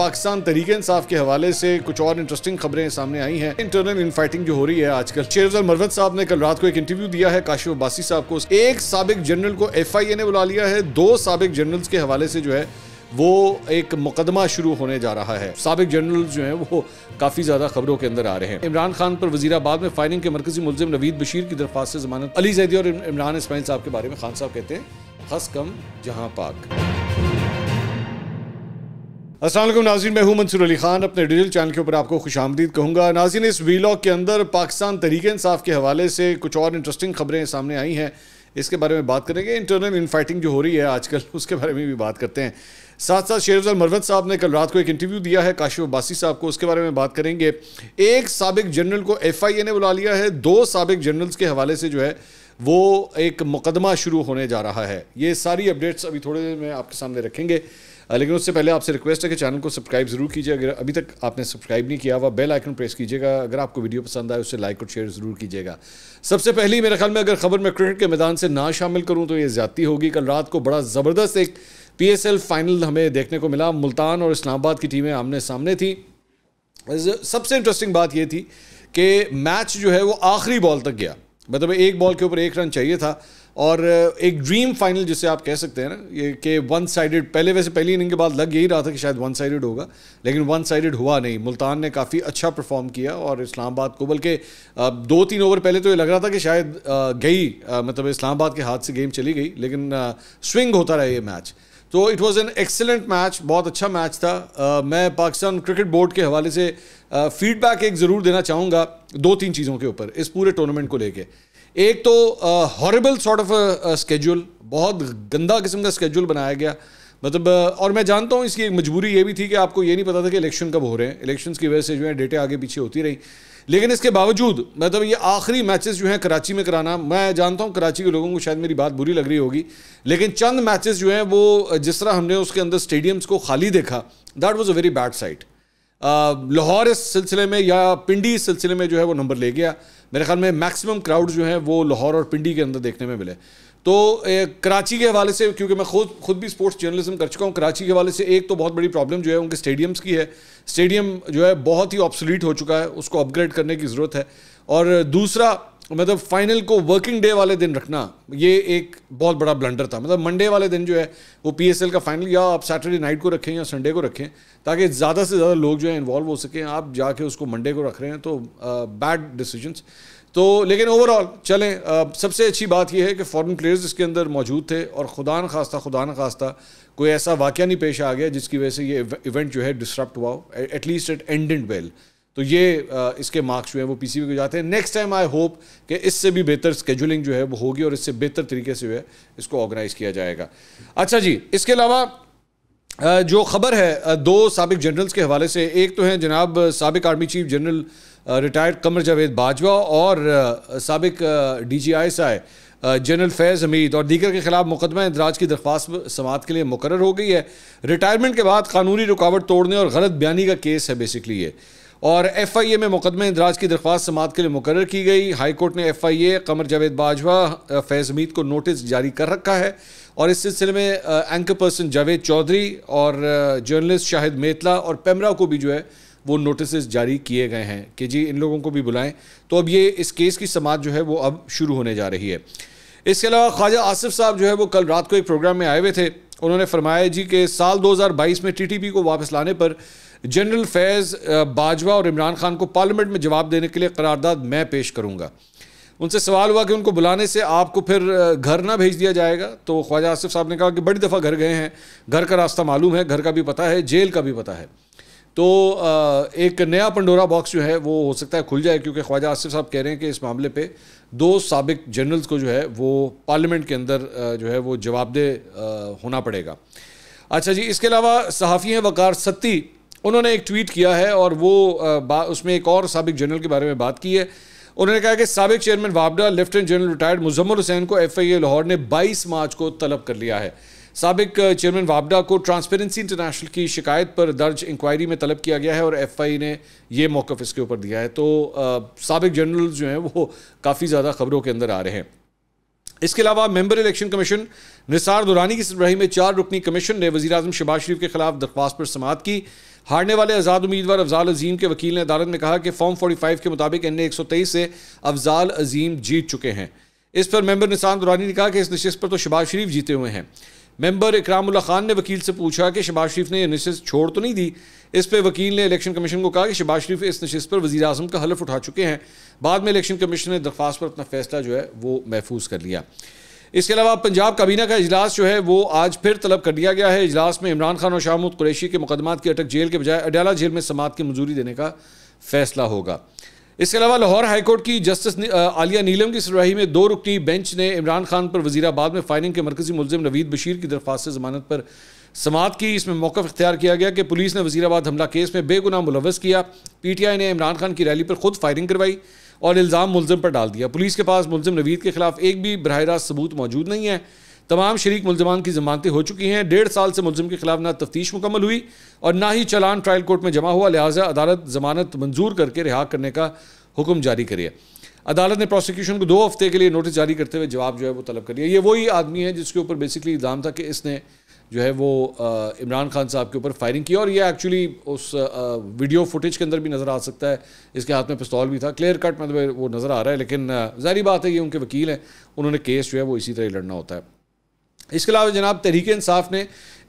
पाकिस्तान तरीके इंसाफ के हवाले से कुछ और इंटरेस्टिंग खबरें सामने आई हैं इंटरनल इनफाइटिंग जो हो रही है आजकल शेरजल मरवत साहब ने कल रात को एक इंटरव्यू दिया है काशिफ अब्बासी साहब को एक सबक जनरल को एफ आई ए ने बुला लिया है दो सबक जनरल्स के हवाले से जो है वो एक मुकदमा शुरू होने जा रहा है सबक जनरल जो हैं वो काफ़ी ज़्यादा खबरों के अंदर आ रहे हैं इमरान खान पर वजीराबाद में फायरिंग के मरकजी मुलिम नवीद बशीर की दरख्वास्त जमानत अली जैदी और इमरान इसमाइल साहब के बारे में खान साहब कहते हैं हस कम जहाँ पाक असलम नाज़िन मैं हूँ मंसूर अली खान अपने डिजिटल चैनल के ऊपर आपको खुश आमदीद कहूँगा नाजीन इस वीलॉग के अंदर पाकिस्तान तरीके इंसाफ के हवाले से कुछ और इंटरेस्टिंग खबरें सामने आई हैं इसके बारे में बात करेंगे इंटरनल इनफाइटिंग जो हो रही है आजकल उसके बारे में भी बात करते हैं साथ साथ शेरफल मरवत साहब ने कल रात को एक इंटरव्यू दिया है काशिफ अब्बासी साहब को उसके बारे में बात करेंगे एक सबक जनरल को एफ आई ए ने बुला लिया है दो सबक जनरल्स के हवाले से जो है वो एक मुकदमा शुरू होने जा रहा है ये सारी अपडेट्स अभी थोड़ी देर में आपके सामने रखेंगे लेकिन उससे पहले आपसे रिक्वेस्ट है कि चैनल को सब्सक्राइब जरूर कीजिए अगर अभी तक आपने सब्सक्राइब नहीं किया हुआ बेल आइकन प्रेस कीजिएगा अगर आपको वीडियो पसंद आए उससे लाइक और शेयर ज़रूर कीजिएगा सबसे पहले मेरे ख्याल में अगर खबर मैं क्रिकेट के मैदान से ना शामिल करूँ तो ये ज़्यादा होगी कल रात को बड़ा ज़बरदस्त एक पी फाइनल हमें देखने को मिला मुल्तान और इस्लामाबाद की टीमें आमने सामने थी सबसे इंटरेस्टिंग बात यह थी कि मैच जो है वो आखिरी बॉल तक गया मतलब एक बॉल के ऊपर एक रन चाहिए था और uh, एक ड्रीम फाइनल जिसे आप कह सकते हैं ना ये कि वन साइडेड पहले वैसे पहली इनिंग के बाद लग यही रहा था कि शायद वन साइडेड होगा लेकिन वन साइडेड हुआ नहीं मुल्तान ने काफ़ी अच्छा परफॉर्म किया और इस्लामाबाद को बल्कि uh, दो तीन ओवर पहले तो ये लग रहा था कि शायद uh, गई मतलब इस्लामाबाद के हाथ से गेम चली गई लेकिन स्विंग होता रहा ये मैच तो it was an excellent match बहुत अच्छा मैच था मैं पाकिस्तान क्रिकेट बोर्ड के हवाले से फीडबैक एक ज़रूर देना चाहूँगा दो तीन चीज़ों के ऊपर इस पूरे टूर्नामेंट को लेके एक तो हॉरेबल सॉर्ट ऑफ स्केड्यूल बहुत गंदा किस्म का स्केड्यूल बनाया गया मतलब और मैं जानता हूँ इसकी एक मजबूरी ये भी थी कि आपको ये नहीं पता था कि इलेक्शन कब हो रहे हैं इलेक्शंस की वजह से जो है डेटे आगे पीछे होती रही लेकिन इसके बावजूद मतलब ये आखिरी मैचेस जो हैं कराची में कराना मैं जानता हूँ कराची के लोगों को शायद मेरी बात बुरी लग रही होगी लेकिन चंद मैचेस जो हैं वो जिस तरह हमने उसके अंदर स्टेडियम्स को खाली देखा that was a very bad sight Lahore इस सिलसिले में या पिंडी इस सिलसिले में जो है वो नंबर ले गया मेरे ख्याल में मैक्सिमम क्राउड जो है वो लाहौर और पिंडी के अंदर देखने में मिले तो कराची के हवाले से क्योंकि मैं खुद खुद भी स्पोर्ट्स जर्नलिज्म कर चुका हूँ कराची के हवाले से एक तो बहुत बड़ी प्रॉब्लम जो है उनके स्टेडियम्स की है स्टेडियम जो है बहुत ही ऑब्सोलीट हो चुका है उसको अपग्रेड करने की ज़रूरत है और दूसरा मतलब फाइनल को वर्किंग डे वाले दिन रखना ये एक बहुत बड़ा ब्लंडर था मतलब मंडे वाले दिन जो है वो पी का फाइनल या आप सैटरडे नाइट को रखें या संडे को रखें ताकि ज़्यादा से ज़्यादा लोग जो है इन्वॉल्व हो सकें आप जाके उसको मंडे को रख रहे हैं तो बैड uh, डिसीजंस तो लेकिन ओवरऑल चलें uh, सबसे अच्छी बात यह है कि फॉरेन प्लेयर्स इसके अंदर मौजूद थे और खुदा न खास्ता खुदा न खास्ता कोई ऐसा वाक़ नहीं पेश आ गया जिसकी वजह से ये इवेंट जो है डिस्टर्ब हुआ at least at end and well तो ये इसके मार्क्स जो है वो पीसीबी को जाते हैं नेक्स्ट टाइम आई होप कि इससे भी बेहतर स्केजुलिंग जो है वो होगी और इससे बेहतर तरीके से जो है इसको ऑर्गेनाइज किया जाएगा अच्छा जी इसके अलावा जो खबर है दो सबक जनरल्स के हवाले से एक तो है जनाब सबक army chief general retired Qamar Javed Bajwa और सबक D G I SI general Faiz Hamid और दीगर के खिलाफ मुकदमा इंदराज की दरख्वास्त समात के लिए मुकर हो गई है रिटायरमेंट के बाद कानूनी रुकावट तोड़ने और गलत बयानी का केस है बेसिकली ये और एफ आई ए में मुकदमे इंदराज की दरख्वास्त समात के लिए मुकर की गई हाईकोर्ट ने F I A Qamar Javed Bajwa Faiz Hamid को नोटिस जारी कर रखा है और इस सिलसिले में एंकर पर्सन जावेद चौधरी और जर्नलिस्ट शाहिद मेतला और पैमरा को भी जो है वो नोटिस जारी किए गए हैं कि जी इन लोगों को भी बुलाएं तो अब ये इस केस की समात जो है वो अब शुरू होने जा रही है इसके अलावा ख्वाजा आसिफ साहब जो है वो कल रात को एक प्रोग्राम में आए हुए थे उन्होंने फरमाया जी कि साल 2022 में टीटीपी को वापस लाने पर जनरल फैज़ बाजवा और इमरान खान को पार्लियामेंट में जवाब देने के लिए करारदाद मैं पेश करूँगा उनसे सवाल हुआ कि उनको बुलाने से आपको फिर घर ना भेज दिया जाएगा तो ख्वाजा आसिफ साहब ने कहा कि बड़ी दफ़ा घर गए हैं घर का रास्ता मालूम है घर का भी पता है जेल का भी पता है तो एक नया पंडोरा बॉक्स जो है वो हो सकता है खुल जाए क्योंकि ख्वाजा आसिफ साहब कह रहे हैं कि इस मामले पे दो सबक जनरल्स को जो है वो पार्लियामेंट के अंदर जो है वो जवाबदेह होना पड़ेगा अच्छा जी इसके अलावा सहाफ़ी हैं वकार सत्ती उन्होंने एक ट्वीट किया है और वो उसमें एक और सबक जनरल के बारे में बात की है उन्होंने कहा कि सबक चेयरमैन वाबडा lieutenant general retired Muzammil Hussain को एफ आई ए लाहौर ने बाईस मार्च को तलब कर लिया है सबक चेयरमैन वाबडा को ट्रांसपेरेंसी इंटरनेशनल की शिकायत पर दर्ज इंक्वायरी में तलब किया गया है और एफ आई ने यह मौकफ इसके ऊपर दिया है तो सबक जनरल जो हैं वो काफ़ी ज़्यादा खबरों के अंदर आ रहे हैं इसके अलावा member election commission Nisar Durrani की सरबराही में चार रुकनी कमीशन ने वजी अजम शबाज शरीफ के खिलाफ दरख्वास्त पर समात की हारने वाले आज़ाद उम्मीदवार अफजाल अजीम के वकील ने अदालत में कहा कि फॉर्म 45 के मुताबिक एन ए एक सौ तेईस से अफजाल अजीम जीत चुके हैं इस पर मेंबर निसान दुरानी ने कहा कि इस नशस्त पर तो शबाज शरीफ जीते हुए हैं मेंबर इकरामुल्ला खान ने वकील से पूछा कि शबाज शरीफ ने यह नशस्त छोड़ तो नहीं दी इस पर वकील ने इलेक्शन कमीशन को कहा कि शबाज शरीफ इस नशस्त पर वजी अजम का हलफ उठा चुके हैं बाद में इलेक्शन कमीशन ने दरख्वास्त पर अपना फैसला जो है वो महफूज कर लिया इसके अलावा पंजाब काबीना का अजलास जो है वो आज फिर तलब कर दिया गया है अजलास में इमरान खान और शाहमुद कुरैशी के मुकदमा की अटक जेल के बजाय अडयाला जेल में समात की मंजूरी देने का फैसला होगा इसके अलावा लाहौर हाईकोर्ट की जस्टिस आलिया नीलम की सुनवाई में दो रुकनी बेंच ने इमरान खान पर वजीराबाद में फायरिंग के मरकजी मुलिम नवीद बशीर की दरख्वास्त जमानत पर समात की इसमें मौक़ अख्तियार किया गया कि पुलिस ने वजीराबाद हमला केस में बेगुनाह मुलवस किया पी टी आई ने इमरान खान की रैली पर खुद फायरिंग करवाई और इल्ज़ाम मुलिम पर डाल दिया पुलिस के पास मुलिम नवीद के खिलाफ एक भी बरह रास्त सबूत मौजूद नहीं है तमाम शरीक मुलजमान की जमानतें हो चुकी हैं डेढ़ साल से मुलम के खिलाफ ना तफ्तीश मुकम्मल हुई और ना ही चलान ट्रायल कोर्ट में जमा हुआ लिहाजा अदालत जमानत मंजूर करके रिहा करने का हुक्म जारी करिए अदालत ने प्रोसिक्यूशन को दो हफ्ते के लिए नोटिस जारी करते हुए जवाब जो है वो तलब कर लिया ये वही आदमी है जिसके ऊपर बेसिकली इल्ज़ाम था कि इसने जो है वो इमरान खान साहब के ऊपर फायरिंग की और ये एक्चुअली उस वीडियो फुटेज के अंदर भी नज़र आ सकता है इसके हाथ में पिस्तौल भी था क्लियर कट मतलब वो नज़र आ रहा है लेकिन जारी बात है ये उनके वकील हैं उन्होंने केस जो है वो इसी तरह लड़ना होता है इसके अलावा जनाब तहरीक इंसाफ ने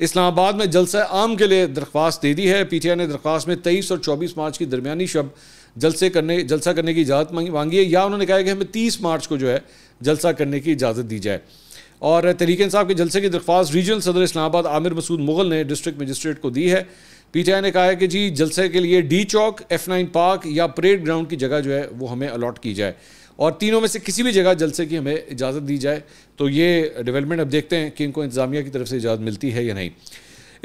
इस्लामाबाद में जलसा आम के लिए दरख्वास्त दे दी है पी टी आई ने दरख्वास्त में तेईस और चौबीस मार्च की दरमियानी शब जलसे करने जलसा करने की इजाज़त मांगी है या उन्होंने कहा है कि हमें तीस मार्च को जो है जलसा करने की इजाज़त दी जाए और तहरीक साहब के जलसे की दरख्वास्त रीजनल सदर इस्लामाबाद आमिर मसूद मुगल ने डिस्ट्रिक्ट मजिस्ट्रेट को दी है पी टी आई ने कहा है कि जी जलसे के लिए D Chowk F nine park या परेड ग्राउंड की जगह जो है वो हमें अलाट की जाए और तीनों में से किसी भी जगह जलसे की हमें इजाज़त दी जाए तो ये डेवलपमेंट अब देखते हैं कि इनको इंतजामिया की तरफ से इजाज़त मिलती है या नहीं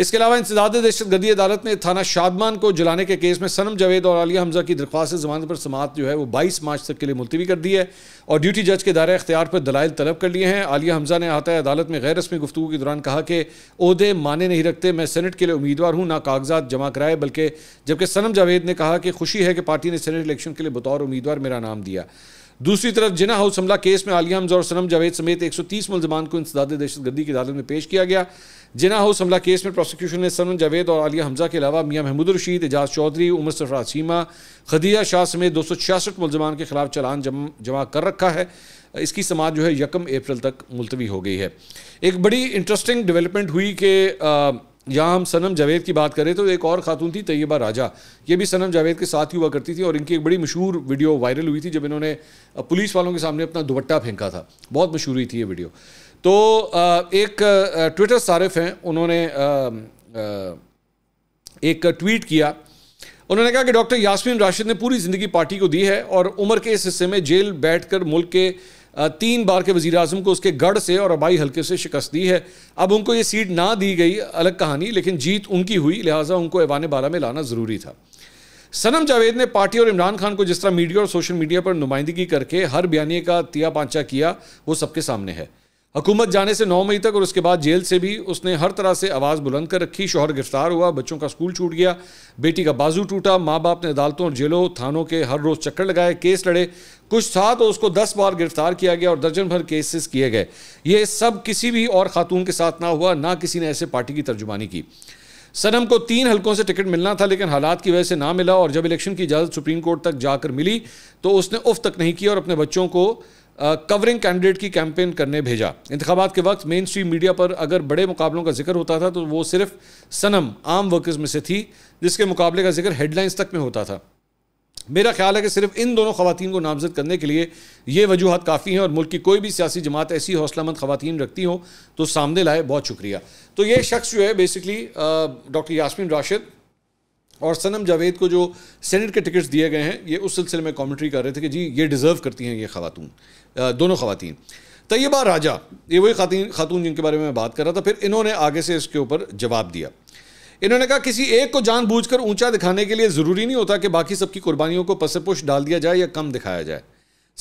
इसके अलावा इंसदाद दहशत गर्दी अदालत ने थाना शादमान को जलाने के केस में सनम जावेद और आलिया हमजा की दरख्वास्त जमानत पर समात जो है वो बाईस मार्च तक के लिए मुलतवी कर दी है और ड्यूटी जज के दायरे अख्तियार पर दलाइल तलब कर लिए हैं आलिया हमजा ने आता है अदालत में गैर रस्मी गुफ्तू के दौरान कहा कि अहदे माने नहीं रखते मैं सेनेट के लिए उम्मीदवार हूँ ना कागजात जमा कराए बल्कि जबकि सनम जावेद ने कहा कि खुशी है कि पार्टी ने सेनेट इलेक्शन के लिए बतौर उम्मीदवार मेरा नाम दिया दूसरी तरफ जिना हाउस हमला केस में आलिया हमजा और सनम जावेद समेत 130 मुलजमान को इंसदाद दहशतगर्दी की अदालत में पेश किया गया जिना हाउस हमला केस में प्रोसिक्यूशन ने सनम जावेद और आलिया हमजा के अलावा मियाँ महमूद रशीद एजाज चौधरी उमर सफराज सीमा खदिया शाह समेत दो सौ छियासठ मुलजमान के खिलाफ चलान जम, जमा कर रखा है इसकी समाज जो है यकम अप्रैल तक मुलतवी हो गई है एक बड़ी इंटरेस्टिंग डेवलपमेंट हुई कि यहाँ हम सनम जावेद की बात करें तो एक और खातून थी तैयबा राजा ये भी सनम जावेद के साथ ही हुआ करती थी और इनकी एक बड़ी मशहूर वीडियो वायरल हुई थी जब इन्होंने पुलिस वालों के सामने अपना दुपट्टा फेंका था बहुत मशहूर हुई थी ये वीडियो तो एक ट्विटर सारिफ हैं उन्होंने एक ट्वीट किया उन्होंने कहा कि डॉक्टर यासमिन राशिद ने पूरी ज़िंदगी पार्टी को दी है और उम्र के इस हिस्से में जेल बैठकर मुल्क के तीन बार के वज़ी अजम को उसके गढ़ से और अबाई हल्के से शिकस्त दी है अब उनको ये सीट ना दी गई अलग कहानी लेकिन जीत उनकी हुई लिहाजा उनको ऐवान बारा में लाना ज़रूरी था सनम जावेद ने पार्टी और इमरान खान को जिस तरह मीडिया और सोशल मीडिया पर नुमाइंदगी करके हर बयानी का तिया पांचा किया वो सबके सामने है हुकूमत जाने से नौ मई तक और उसके बाद जेल से भी उसने हर तरह से आवाज़ बुलंद कर रखी शोहर गिरफ्तार हुआ बच्चों का स्कूल छूट गया बेटी का बाजू टूटा माँ बाप ने अदालतों और जेलों थानों के हर रोज़ चक्कर लगाए केस लड़े कुछ था तो उसको दस बार गिरफ्तार किया गया और दर्जन भर केसेस किए गए ये सब किसी भी और खातून के साथ ना हुआ ना किसी ने ऐसे पार्टी की तर्जुमानी की सनम को तीन हलकों से टिकट मिलना था लेकिन हालात की वजह से ना मिला और जब इलेक्शन की इजाज़त सुप्रीम कोर्ट तक जाकर मिली तो उसने उफ तक नहीं किया और अपने बच्चों को कवरिंग कैंडिडेट की कैंपेन करने भेजा इंतबात के वक्त मेन स्ट्रीम मीडिया पर अगर बड़े मुकाबलों का जिक्र होता था तो वो सिर्फ सनम आम वर्कर्स में से थी जिसके मुकाबले का जिक्र हेडलाइंस तक में होता था मेरा ख्याल है कि सिर्फ इन दोनों खातन को नामजद करने के लिए ये वजूहत काफ़ी हैं और मुल्क की कोई भी सियासी जमात ऐसी हौसलामंद खातन रखती हो तो सामने लाए बहुत शुक्रिया तो ये शख्स जो है बेसिकली डॉक्टर यासमिन राशिद और सनम जावेद को जो सेनेट के टिकट्स दिए गए हैं ये उस सिलसिले में कमेंट्री कर रहे थे कि जी ये डिज़र्व करती हैं ये खातून दोनों खातन तयबा तो राजा ये वही खातन खातून जिनके बारे में मैं बात कर रहा था फिर इन्होंने आगे से इसके ऊपर जवाब दिया इन्होंने कहा किसी एक को जानबूझकर ऊंचा दिखाने के लिए ज़रूरी नहीं होता कि बाकी सबकी कुर्बानियों को पसपुश डाल दिया जाए या कम दिखाया जाए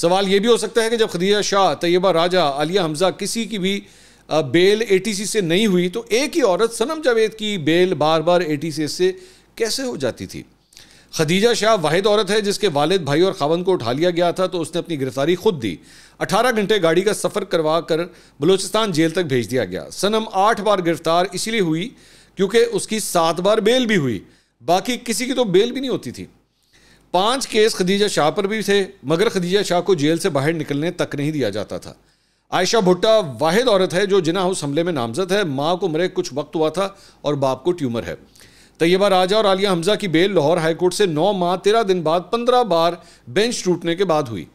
सवाल ये भी हो सकता है कि जब खदीजा शाह तयबा राजा अलिया हमजा किसी की भी बेल एटीसी से नहीं हुई तो एक ही औरत सनम जावेद की बेल बार बार एटीसी से कैसे हो जाती थी खदीजा शाह वाहिद औरत है जिसके वालिद भाई और खावन को उठा लिया गया था तो उसने अपनी गिरफ्तारी खुद दी 18 घंटे गाड़ी का सफ़र करवा कर बलूचिस्तान जेल तक भेज दिया गया सनम आठ बार गिरफ्तार इसलिए हुई क्योंकि उसकी सात बार बेल भी हुई बाकी किसी की तो बेल भी नहीं होती थी पांच केस खदीजा शाह पर भी थे मगर खदीजा शाह को जेल से बाहर निकलने तक नहीं दिया जाता था आयशा भुट्टा वाहिद औरत है जो जिना हाउस हमले में नामजद है माँ को मरे कुछ वक्त हुआ था और बाप को ट्यूमर है तैयबा राजा और आलिया हमजा की बेल लाहौर हाईकोर्ट से नौ माह तेरह दिन बाद पंद्रह बार बेंच टूटने के बाद हुई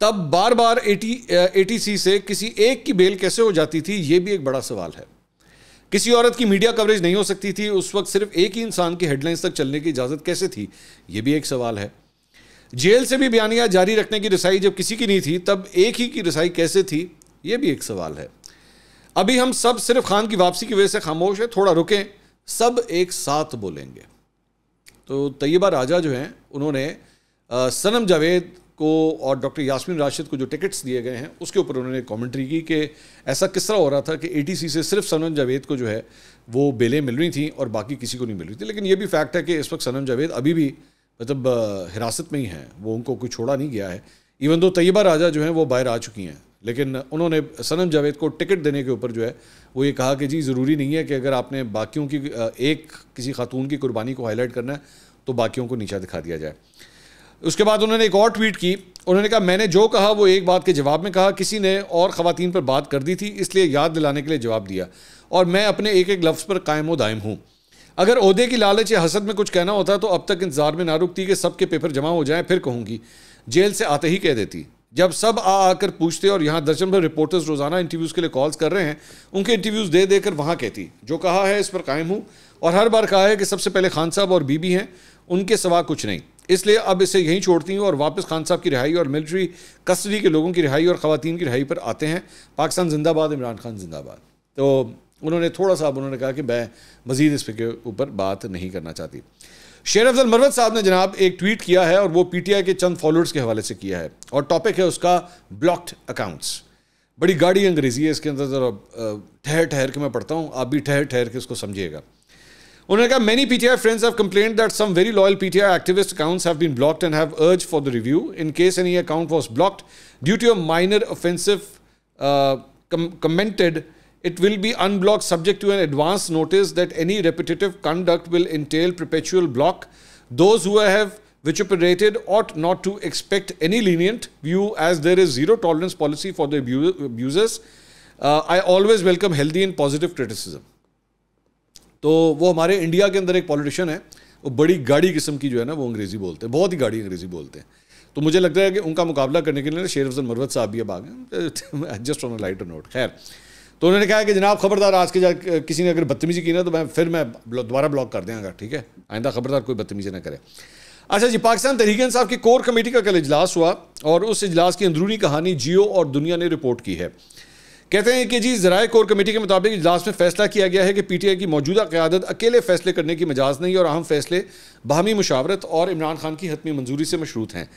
तब बार बार एटी सी से किसी एक की बेल कैसे हो जाती थी ये भी एक बड़ा सवाल है किसी औरत की मीडिया कवरेज नहीं हो सकती थी उस वक्त सिर्फ एक ही इंसान की हेडलाइंस तक चलने की इजाज़त कैसे थी ये भी एक सवाल है जेल से भी बयानिया जारी रखने की रसाई जब किसी की नहीं थी तब एक ही की रसाई कैसे थी ये भी एक सवाल है अभी हम सब सिर्फ खान की वापसी की वजह से खामोश है थोड़ा रुकें सब एक साथ बोलेंगे तो तैयबा राजा जो हैं उन्होंने सनम जावेद को और डॉक्टर यास्मीन राशिद को जो टिकट्स दिए गए हैं उसके ऊपर उन्होंने कमेंट्री की कि ऐसा किस तरह हो रहा था कि एटीसी से सिर्फ सनम जावेद को जो है वो बेलें मिल रही थी और बाकी किसी को नहीं मिल रही थी लेकिन ये भी फैक्ट है कि इस वक्त सनम जावेद अभी भी मतलब हिरासत में ही हैं वो उनको कोई छोड़ा नहीं गया है इवन दो तय्यबा राजा जो हैं वो बाहर आ चुकी हैं लेकिन उन्होंने सनम जावेद को टिकट देने के ऊपर जो है वो ये कहा कि जी ज़रूरी नहीं है कि अगर आपने बाकियों की एक किसी खातून की कुर्बानी को हाईलाइट करना है तो बाकियों को नीचा दिखा दिया जाए उसके बाद उन्होंने एक और ट्वीट की उन्होंने कहा मैंने जो कहा वो एक बात के जवाब में कहा किसी ने और ख़वान पर बात कर दी थी इसलिए याद दिलाने के लिए जवाब दिया और मैं अपने एक एक लफ्ज़ पर कायम व दायम हूँ अगर अहदे की लालच या हसद में कुछ कहना होता तो अब तक इंतज़ार में ना रुकती कि सबके पेपर जमा हो जाएं फिर कहूँगी जेल से आते ही कह देती जब सब आ आकर पूछते और यहाँ दर्जन भर रिपोर्टर्स रोज़ाना इंटरव्यूज़ के लिए कॉल्स कर रहे हैं उनके इंटरव्यूज़ दे देकर वहाँ कहती जो कहा है इस पर कायम हूँ और हर बार कहा है कि सबसे पहले खान साहब और बीबी हैं उनके सवा कुछ नहीं इसलिए अब इसे यहीं छोड़ती हूँ और वापस खान साहब की रिहाई और मिलिट्री कस्टडी के लोगों की रिहाई और ख़वान की रिहाई पर आते हैं पाकिस्तान जिंदाबाद इमरान खान जिंदाबाद तो उन्होंने थोड़ा सा अब उन्होंने कहा कि मैं मज़ीद इस पर ऊपर बात नहीं करना चाहती शेर अफजल मरवत साहब ने जनाब एक ट्वीट किया है और वो पीटीआई के चंद फॉलोअर्स के हवाले से किया है और टॉपिक है उसका ब्लॉक्ड अकाउंट्स बड़ी गाड़ी अंग्रेजी है इसके अंदर ज़रा ठहर ठहर के मैं पढ़ता हूँ आप भी ठहर ठहर के इसको समझिएगा उन्होंने कहा many PTI friends have complaint that some very loyal PTI activist accounts have been blocked and have urge for the review in case any account was blocked due to a minor offensive commented It will be unblocked subject to an advance notice that any repetitive conduct will entail perpetual block. Those who have vituperated ought not to expect any lenient view as there is zero tolerance policy for the abusers. Uh, I always welcome healthy and positive criticism. तो वो हमारे India के अंदर एक politician है वो बड़ी गाड़ी किस्म की जो है ना वो अंग्रेज़ी बोलते हैं बहुत ही गाड़ी अंग्रेज़ी बोलते हैं तो मुझे लगता है कि उनका मुकाबला करने के लिए शेर अफजल मरवत साहब भी अब आ गए just on a lighter note खैर तो उन्होंने कहा कि जनाब खबरदार आज के जा किसी ने अगर बदतमीजी की ना तो मैं फिर मैं दोबारा ब्लॉक कर देंगे ठीक है आइंदा खबरदार कोई बदतमीजी ना करे अच्छा जी पाकिस्तान तहरीक इंसाफ की कोर कमेटी का कल इजलास हुआ और उस इजलास की अंदरूनी कहानी जियो और दुनिया ने रिपोर्ट की है कहते हैं कि जी जराए कोर कमेटी के मुताबिक इजलास में फैसला किया गया है कि पी टी आई की मौजूदा क्यादत अकेले फैसले करने की मजाज नहीं और अहम फैसले बाहमी मुशावरत और इमरान खान की हतमी मंजूरी से मशरूत हैं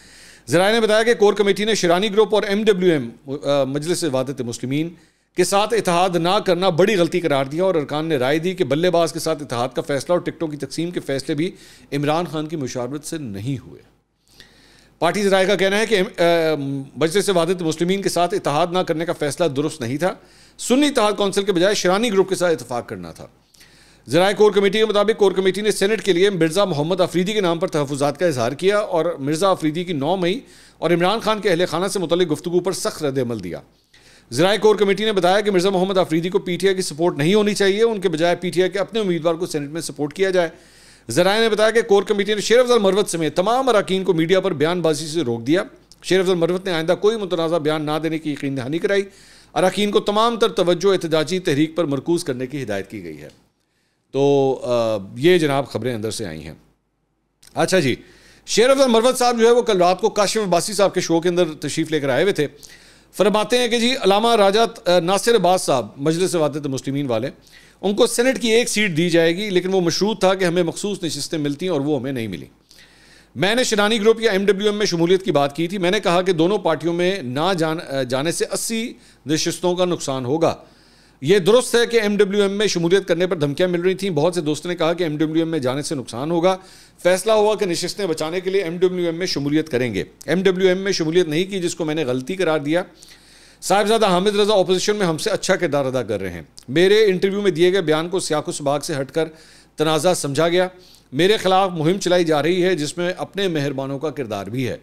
जराए ने बताया कि कोर कमेटी ने शिरानी ग्रुप और M W M Majlis Wahdat Muslim के साथ इतिहाद ना करना बड़ी गलती करार दिया और अरकान ने राय दी कि बल्लेबाज के साथ इतिहाद का फैसला और टिकटों की तकसीम के फैसले भी इमरान खान की मुशावरत से नहीं हुए पार्टी राय का कहना है कि से वादित मुस्लिमीन के साथ इतिहाद ना करने का फैसला दुरुस्त नहीं था सुन्नी इतिहाद कौंसिल के बजाय शरानी ग्रुप के साथ इतफाक़ करना था जराए कोर कमेटी के मुताबिक कोर कमेटी ने सेनेट के लिए मिर्ज़ा मोहम्मद अफरीदी के नाम पर तहफात का इजहार किया और मिर्ज़ा अफरीदी की नौ मई और इमरान खान के अहल खाना से मुतल गुफ्तु पर सख्त रद्दमल दिया जराए कोर कमेटी ने बताया कि मिर्ज़ा मोहम्मद आफरीदी को पीटीआई की सपोर्ट नहीं होनी चाहिए उनके बजाय पीटीआई के अपने उम्मीदवार को सेनेट में सपोर्ट किया जाए जराए ने बताया कि कोर कमेटी ने शेर अफजल मरवत समेत तमाम अरकान को मीडिया पर बयानबाजी से रोक दिया शेर अफजल मरवत ने आइंदा कोई मुतनाज़ा बयान ना देने की यकीन दहानी कराई अरकान को तमाम तर तवज्जो एहतजाजी तहरीक पर मरकूज़ करने की हिदायत की गई है तो ये जनाब खबरें अंदर से आई हैं अच्छा जी शेर अफजल मरवत साहब जो है वो कल रात को काशिम अब्बासी साहब के शो के अंदर तशरीफ़ लेकर आए हुए थे फरमाते हैं कि जी अलामा राजा नासिर अब्बास साहब मजलिस वादत मुस्लिमीन वाले उनको सेनेट की एक सीट दी जाएगी लेकिन वो मशरूत था कि हमें मखसूस नशस्तें मिलती हैं और वो हमें नहीं मिली मैंने शिनानी ग्रुप या एम डब्ल्यू एम में शमूलियत की बात की थी मैंने कहा कि दोनों पार्टियों में ना जान जाने से अस्सी नशस्तों का नुकसान होगा ये दुरुस्त है कि एम में शमूलियत करने पर धमकियाँ मिल रही थी बहुत से दोस्तों ने कहा कि एम में जाने से नुकसान होगा फैसला हुआ कि नशस्तें बचाने के लिए एम में शमूलियत करेंगे एम में शमूलियत नहीं की जिसको मैंने गलती करार दिया साहिबजादा हामिद रजा अपोजिशन में हमसे अच्छा किरदार अदा कर रहे हैं मेरे इंटरव्यू में दिए गए बयान को सियाकु सबाग से हटकर तनाज़ा समझा गया मेरे खिलाफ मुहिम चलाई जा रही है जिसमें अपने मेहरबानों का किरदार भी है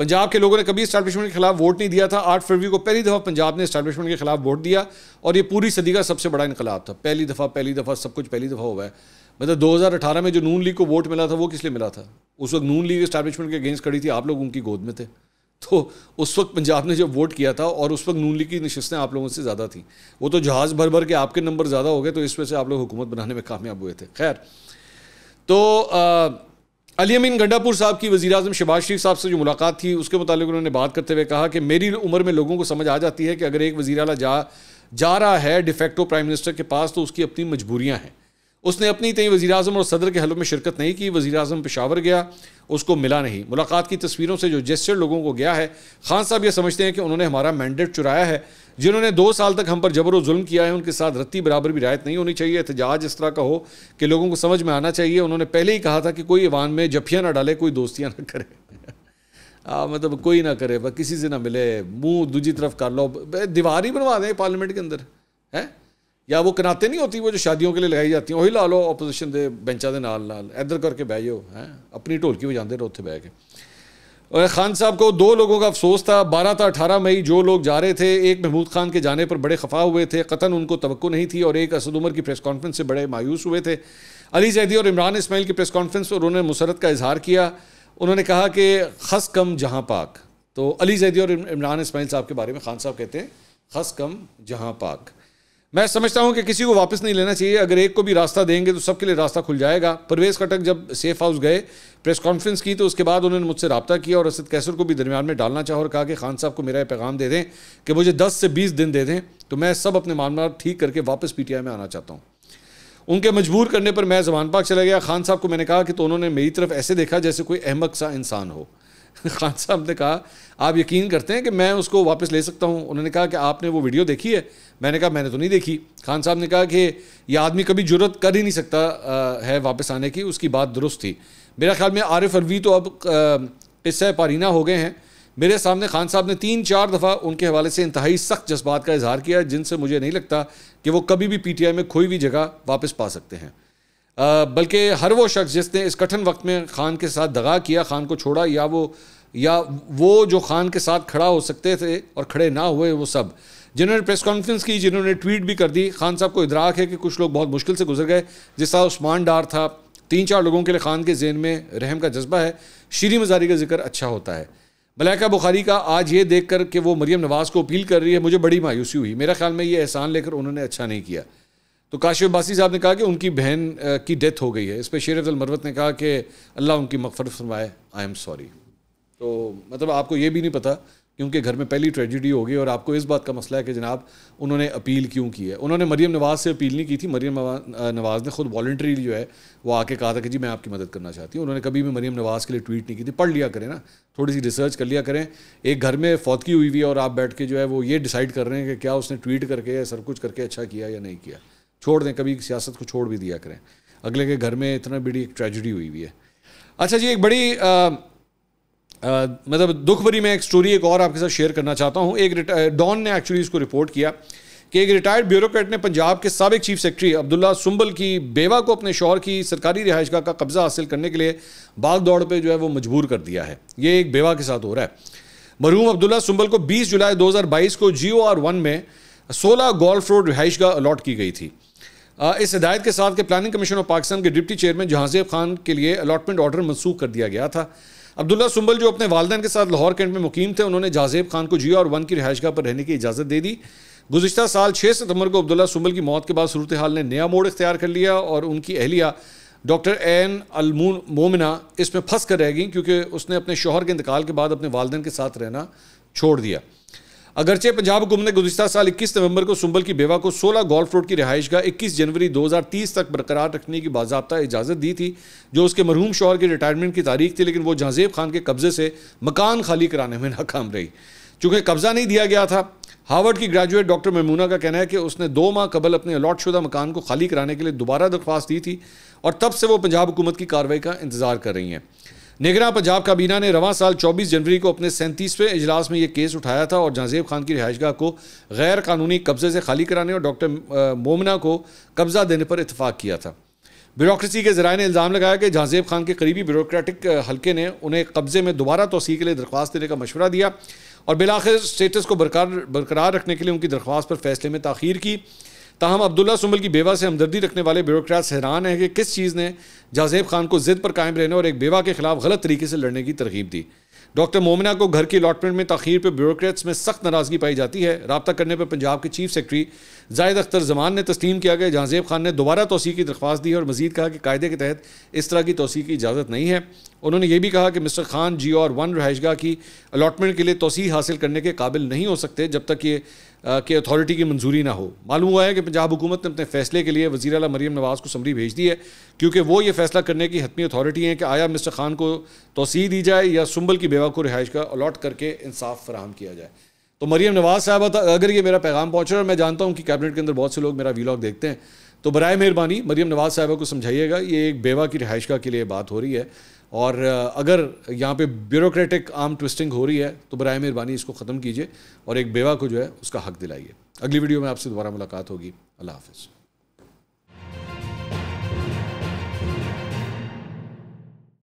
पंजाब के लोगों ने कभी स्टैब्लिशमेंट के खिलाफ वोट नहीं दिया था आठ फरवरी को पहली दफ़ा पंजाब ने स्टैब्लिशमेंट के खिलाफ वोट दिया और ये पूरी सदी का सबसे बड़ा इनकलाब था पहली दफ़ा पहली दफ़ा सब कुछ पहली दफ़ा हुआ है मतलब 2018 में जो नून लीग को वोट मिला था वो किस लिए मिला था उस वक्त नून लीग स्टैब्लिशमेंट के अगेंस्ट खड़ी थी आप लोग उनकी गोद में थे तो उस वक्त पंजाब ने जब वोट किया था और उस वक्त नून लीग की नशस्तें आप लोगों से ज़्यादा थी वो तो जहाज़ भर भर के आपके नंबर ज़्यादा हो गए तो इस वजह से आप लोग हुकूमत बनाने में कामयाब हुए थे खैर तो अली अमीन गंडापुर साहब की वजी अजम शबाज शरीफ साहब से जो मुलाकात थी उसके मुताबिक उन्होंने बात करते हुए कहा कि मेरी उम्र में लोगों को समझ आ जाती है कि अगर एक वजी अला जा जा रहा है डिफेक्टो प्राइम मिनिस्टर के पास तो उसकी अपनी मजबूरियाँ हैं उसने अपनी कहीं वजी अजम और सदर के हलों में शिरकत नहीं की वजी अजम पेशावर गया उसको मिला नहीं मुलाकात की तस्वीरों से जो जेस्चर लोगों को गया है खान साहब ये समझते हैं कि उन्होंने हमारा मैंडेट चुराया है जिन्होंने दो साल तक हम पर जबर जुल्म किया है उनके साथ रत्ती बराबर भी रायत नहीं होनी चाहिए एहतजाज इस तरह का हो कि लोगों को समझ में आना चाहिए उन्होंने पहले ही कहा था कि कोई ईवान में जफियाँ ना डाले कोई दोस्तियाँ ना करे आ, मतलब कोई ना करे किसी से ना मिले मुंह दूजी तरफ कर लो दीवार ही बनवा दें पार्लियामेंट के अंदर है या वो कनाते नहीं होती वो जो शादियों के लिए लगाई जाती हैं वही ला लो ਆਪੋਜੀਸ਼ਨ के बेंचा के नाल नाल इधर करके बह जाओ है अपनी ढोलकी ਵਜਾਉਂਦੇ रहो ਉੱਥੇ बह के और खान साहब को दो लोगों का अफसोस था बारह था अठारह मई जो लोग जा रहे थे एक महमूद खान के जाने पर बड़े खफा हुए थे कतन उनको तो नहीं थी और एक असद उमर की प्रेस कॉन्फ्रेंस से बड़े मायूस हुए थे अली जैदी और इमरान इसमाइल की प्रेस कॉन्फ्रेंस पर उन्होंने मुसरत का इजहार किया उन्होंने कहा कि खस कम जहाँ पाक तो अली जैदी और इमरान इसमाइल साहब के बारे में खान साहब कहते हैं खस कम जहाँ पाक मैं समझता हूं कि किसी को वापस नहीं लेना चाहिए अगर एक को भी रास्ता देंगे तो सबके लिए रास्ता खुल जाएगा परवेज कटक जब सेफ हाउस गए प्रेस कॉन्फ्रेंस की तो उसके बाद उन्होंने मुझसे रबता किया और असद कैसर को भी दरमियान में डालना चाहा और कहा कि खान साहब को मेरा पैगाम दे दें कि मुझे दस से बीस दिन दे दें तो मैं सब अपने मामला ठीक करके वापस पी टी आई में आना चाहता हूँ उनके मजबूर करने पर मैं जबान पाक चला गया खान साहब को मैंने कहा कि तो उन्होंने मेरी तरफ ऐसे देखा जैसे कोई अहमक सा इंसान हो खान साहब ने कहा आप यकीन करते हैं कि मैं उसको वापस ले सकता हूँ उन्होंने कहा कि आपने वो वीडियो देखी है मैंने कहा मैंने तो नहीं देखी खान साहब ने कहा कि ये आदमी कभी जरूरत कर ही नहीं सकता आ, है वापस आने की उसकी बात दुरुस्त थी मेरा ख्याल में आरिफ अलवी तो अब किस्से पारीना हो गए हैं मेरे सामने खान साहब ने तीन चार दफ़ा उनके हवाले से इंतहाई सख्त जज्बात का इजहार किया जिनसे मुझे नहीं लगता कि वो कभी भी आई में कोई भी जगह वापस पा सकते हैं बल्कि हर वो शख्स जिसने इस कठिन वक्त में खान के साथ दगा किया खान को छोड़ा या वो या वो जो खान के साथ खड़ा हो सकते थे और खड़े ना हुए वो सब जिन्होंने प्रेस कॉन्फ्रेंस की जिन्होंने ट्वीट भी कर दी खान साहब को इदराक है कि कुछ लोग बहुत मुश्किल से गुजर गए जिस तरह उस्मान डार था तीन चार लोगों के लिए खान के जेन में रहम का जज्बा है शीरी मजारी का जिक्र अच्छा होता है मलैका बुखारी का आज ये देख कर कि वो मरीम नवाज़ को अपील कर रही है मुझे बड़ी मायूसी हुई मेरा ख्याल में ये एहसान लेकर उन्होंने अच्छा नहीं किया तो काशि अब्बासी साहब ने कहा कि उनकी बहन की डेथ हो गई है इस पर शेर अफजल मरवत ने कहा कि अल्लाह उनकी मकफर फरमाए आई एम सॉरी तो मतलब आपको ये भी नहीं पता कि उनके घर में पहली ट्रेजिडी हो गई और आपको इस बात का मसला है कि जनाब उन्होंने अपील क्यों की है उन्होंने मरीम नवाज़ से अपील नहीं की थी मरीम नवाज़ ने खुद वॉल्ट्री जो है वो आके कहा था कि जी मैं आपकी मदद करना चाहती हूँ उन्होंने कभी भी मरीम नवाज़ के लिए ट्वीट नहीं की थी पढ़ लिया करें ना थोड़ी सी रिसर्च कर लिया करें एक घर में फौतकी हुई हुई है और आप बैठ के जो है वो ये डिसाइड कर रहे हैं कि क्या उसने ट्वीट करके या सब कुछ करके अच्छा किया या नहीं किया छोड़ दें कभी सियासत को छोड़ भी दिया करें अगले के घर में इतना बड़ी एक ट्रेजिडी हुई हुई है अच्छा जी एक बड़ी आ, आ, मतलब दुख भरी मैं एक स्टोरी एक और आपके साथ शेयर करना चाहता हूँ एक डॉन ने एक्चुअली इसको रिपोर्ट किया कि एक रिटायर्ड ब्यूरोक्रेट ने पंजाब के सबक चीफ सेक्रेटरी अब्दुल्ला सुंबल की बेवा को अपने शौहर की सरकारी रिहाइशगाह का कब्जा हासिल करने के लिए बाग दौड़ पर जो है वो मजबूर कर दिया है ये एक बेवा के साथ हो रहा है मरहूम अब्दुल्ला सुंबल को 20 जुलाई 2022 को ओ आर वन में 16 गोल्फ रोड रिहाइशगाह अलॉट की गई थी इस हिदायत के साथ के प्लानिंग कमीशन ऑफ पाकिस्तान के डिप्टी चेयरमैन जहाजेब खान के लिए अलाटमेंट ऑर्डर मनसूख कर दिया गया था अब्दुल्ला सुम्बल जो अपने वालदेन के साथ लाहौर कैंट में मुकीम थे उन्होंने जहाजेब खान को जिया और वन की रिहाइशगाह पर रहने की इजाज़त दे दी गुजशत साल छः सितंबर को अब्दुल्ला सुम्बल की मौत के बाद सूरत हाल ने नया मोड़ इख्तियार कर लिया और उनकी अहलिया डॉक्टर एन अलमून मोमिना इसमें फंस कर रह गई क्योंकि उसने अपने शोहर के इंतकाल के बाद अपने वालदेन के साथ रहना छोड़ दिया अगरचे पंजाब हुकूमत ने गुजशत साल इक्कीस नवंबर को सुंबल की बेवा को सोलह गोल्फ रोड की रिहाइश का इक्कीस जनवरी दो हज़ार तीस तक बरकरार रखने की बाबा इजाज़त दी थी जो उसके मरहूम शोहर के रिटायरमेंट की तारीख थी लेकिन वो जहाँजेब खान के कब्ज़े से मकान खाली कराने में नाकाम रही चूँकि कब्ज़ा नहीं दिया गया था हार्वर्ड की ग्रेजुएट डॉक्टर ममूना का कहना है कि उसने दो माह कबल अपने अलॉटशुदा मकान को खाली कराने के लिए दोबारा दरख्वास्त दी थी और तब से वो पंजाब हुकूमत की कार्रवाई का इंतज़ार कर रही हैं निगरा पंजाब काबीना ने रवा साल 24 जनवरी को अपने सैंतीसवें इजलास में यह केस उठाया था और जहाजेब खान की रिहाइशगाह को गैर कानूनी कब्जे से खाली कराने और डॉक्टर मोमना को कब्जा देने पर इतफाक़ किया था ब्यूरोसी के जराये ने इल्ज़ाम लगाया कि जहाजेब खान के करीबी ब्यूरोक्रेटिक हल्के ने उन्हें कब्जे में दोबारा तोसी के लिए दरख्वास्त देने का मशवरा दिया और बिलाखिर स्टेटस को बरकरार बरकरार रखने के लिए उनकी दरख्वास्त पर फैसले में तखीर की ताहम अब्दुल्ला सुमल की बेवा से हमदर्दी रखने वाले ब्यूरोक्राट्स हैरान हैं कि किस चीज़ ने जाजेब खान को ज़िद पर कायम रहने और एक बेवा के खिलाफ गलत तरीके से लड़ने की तरकीब दी डॉक्टर मोमिना को घर की अलाटमेंट में तखीर पर ब्यूरोक्रेट्स में सख्त नाराज़गी पाई जाती है रबता करने पर पंजाब के चीफ सेक्रेटरी जायद अख्तर जमान ने तस्लीम किया गया जहाँजेब खान ने दोबारा तोसी की दरख्वास्त दी और मजीद कहा कि कायदे के तहत इस तरह की तोसी की इजाज़त नहीं है उन्होंने ये भी कहा कि मिस्टर खान जी और वन रहायशगा की अलाटमेंट के लिए तोसी हासिल करने के काबिल नहीं हो सकते जब तक ये कि अथॉरिटी की मंजूरी ना हो मालूम हुआ है कि पंजाब हुकूमत ने अपने फैसले के लिए वजी अला मरीम नवाज़ को समरी भेज दी है क्योंकि वो ये फैसला करने की हतमी अथॉरिटी है कि आया मिस्टर खान को तोसी दी जाए या सुबल की बेवा को रिहाइश का अलाट करके इंसाफ फराम किया जाए तो मरीम नवाज़ साहब अगर ये मेरा पैगाम पहुँच रहा है मैं जानता हूँ कि कैबिनेट के अंदर बहुत से लोग मेरा वीलॉग देखते हैं तो बर मेहरबानी मरीम नवाज़ साहबा को समझाइएगा ये एक बेवा की रिहाइश के लिए बात हो रही है और अगर यहाँ पे ब्यूरोक्रेटिक आर्म ट्विस्टिंग हो रही है तो बर मेहरबानी इसको ख़त्म कीजिए और एक बेवा को जो है उसका हक दिलाइए अगली वीडियो में आपसे दोबारा मुलाकात होगी अल्लाह हाफिज़